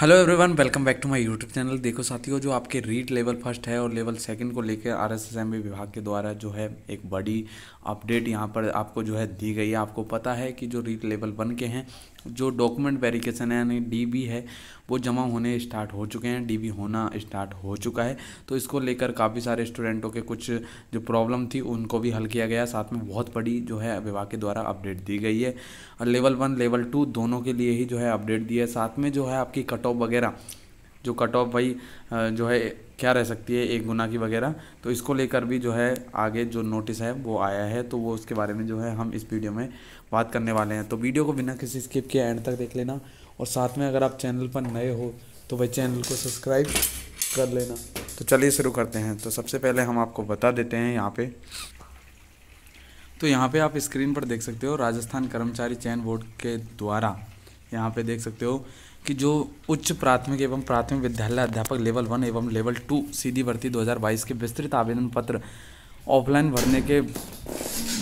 hello everyone welcome back to my YouTube channel देखो साथियों जो आपके रीट लेवल फर्स्ट है और लेवल सेकंड को लेकर आर एस एस एम विभाग के द्वारा जो है एक बड़ी अपडेट यहां पर आपको जो है दी गई है आपको पता है कि जो रीट लेवल वन के हैं जो डॉक्यूमेंट वेरिकेशन है यानी डीबी है वो जमा होने स्टार्ट हो चुके हैं डीबी होना स्टार्ट हो चुका है तो इसको लेकर काफ़ी सारे स्टूडेंटों के कुछ जो प्रॉब्लम थी उनको भी हल किया गया साथ में बहुत बड़ी जो है विभाग के द्वारा अपडेट दी गई है और लेवल वन लेवल टू दोनों के लिए ही जो है अपडेट दी है साथ में जो है आपकी कट ऑफ वगैरह जो कट ऑफ भाई जो है क्या रह सकती है एक गुना की वगैरह तो इसको लेकर भी जो है आगे जो नोटिस है वो आया है तो वो उसके बारे में जो है हम इस वीडियो में बात करने वाले हैं तो वीडियो को बिना किसी स्किप के एंड तक देख लेना और साथ में अगर आप चैनल पर नए हो तो भाई चैनल को सब्सक्राइब कर लेना तो चलिए शुरू करते हैं तो सबसे पहले हम आपको बता देते हैं यहाँ पर तो यहाँ पर आप स्क्रीन पर देख सकते हो राजस्थान कर्मचारी चयन बोर्ड के द्वारा यहाँ पर देख सकते हो कि जो उच्च प्राथमिक एवं प्राथमिक विद्यालय अध्यापक लेवल वन एवं लेवल टू सीधी भर्ती 2022 के विस्तृत आवेदन पत्र ऑफलाइन भरने के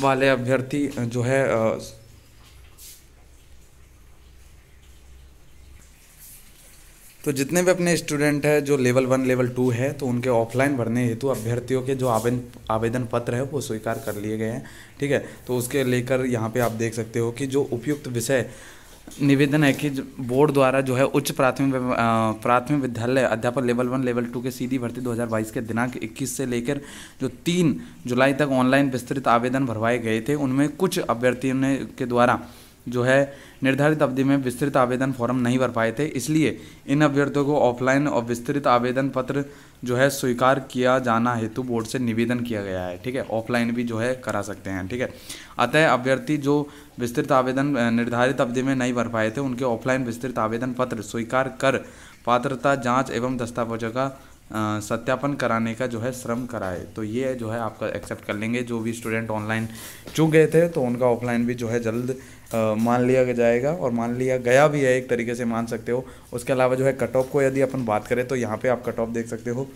वाले अभ्यर्थी जो है तो जितने भी अपने स्टूडेंट हैं जो लेवल वन लेवल टू है तो उनके ऑफलाइन भरने हेतु अभ्यर्थियों के जो आवेदन आवेदन पत्र है वो स्वीकार कर लिए गए हैं ठीक है तो उसके लेकर यहाँ पे आप देख सकते हो कि जो उपयुक्त विषय निवेदन है कि बोर्ड द्वारा जो है उच्च प्राथमिक प्राथमिक विद्यालय अध्यापक लेवल वन लेवल टू के सीधी भर्ती 2022 के दिनांक 21 से लेकर जो तीन जुलाई तक ऑनलाइन विस्तृत आवेदन भरवाए गए थे उनमें कुछ अभ्यर्थियों ने के द्वारा जो है निर्धारित अवधि में विस्तृत आवेदन फॉर्म नहीं भर पाए थे इसलिए इन अभ्यर्थियों को ऑफलाइन और विस्तृत आवेदन पत्र जो है स्वीकार किया जाना हेतु बोर्ड से निवेदन किया गया है ठीक है ऑफलाइन भी जो है करा सकते हैं ठीक है अतः अभ्यर्थी जो विस्तृत आवेदन निर्धारित अवधि में नहीं भर पाए थे उनके ऑफलाइन विस्तृत आवेदन पत्र स्वीकार कर पात्रता जाँच एवं दस्तावेजों का सत्यापन कराने का जो है श्रम कराए तो ये जो है आपका एक्सेप्ट कर लेंगे जो भी स्टूडेंट ऑनलाइन चूक गए थे तो उनका ऑफलाइन भी जो है जल्द मान लिया जाएगा और मान लिया गया भी है एक तरीके से मान सकते हो उसके अलावा जो है कट ऑफ को यदि अपन बात करें तो यहाँ पर आप कट ऑफ देख सकते हो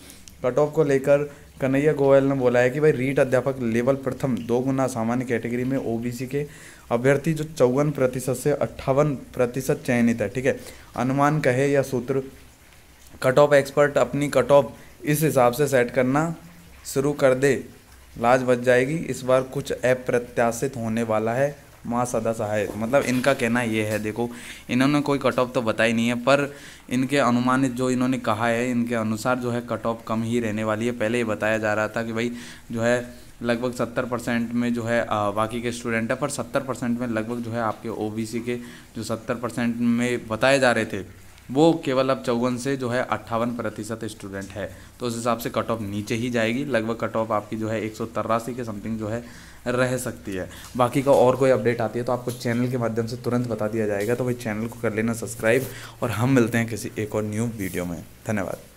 कट ऑफ को लेकर कन्हैया गोयल ने बोला है कि भाई रीट अध्यापक लेवल प्रथम दो गुना सामान्य कैटेगरी में ओबीसी के अभ्यर्थी जो चौवन प्रतिशत से अट्ठावन प्रतिशत चयनित है ठीक है अनुमान कहे या सूत्र कट ऑफ एक्सपर्ट अपनी कट ऑफ इस हिसाब से सेट करना शुरू कर दे लाज बच जाएगी इस बार कुछ अप्रत्याशित होने वाला है माँ सदा सहाय मतलब इनका कहना ये है देखो इन्होंने कोई कट ऑफ तो बताई नहीं है पर इनके अनुमानित जो इन्होंने कहा है इनके अनुसार जो है कट ऑफ कम ही रहने वाली है पहले ये बताया जा रहा था कि भाई जो है लगभग सत्तर परसेंट में जो है बाकी के स्टूडेंट है पर सत्तर परसेंट में लगभग जो है आपके ओ के जो सत्तर परसेंट में बताए जा रहे थे वो केवल अब चौवन से जो है अट्ठावन प्रतिशत स्टूडेंट है तो उस हिसाब से कट ऑफ नीचे ही जाएगी लगभग कट ऑफ आपकी जो है एक के समथिंग जो है रह सकती है बाकी का और कोई अपडेट आती है तो आपको चैनल के माध्यम से तुरंत बता दिया जाएगा तो भाई चैनल को कर लेना सब्सक्राइब और हम मिलते हैं किसी एक और न्यू वीडियो में धन्यवाद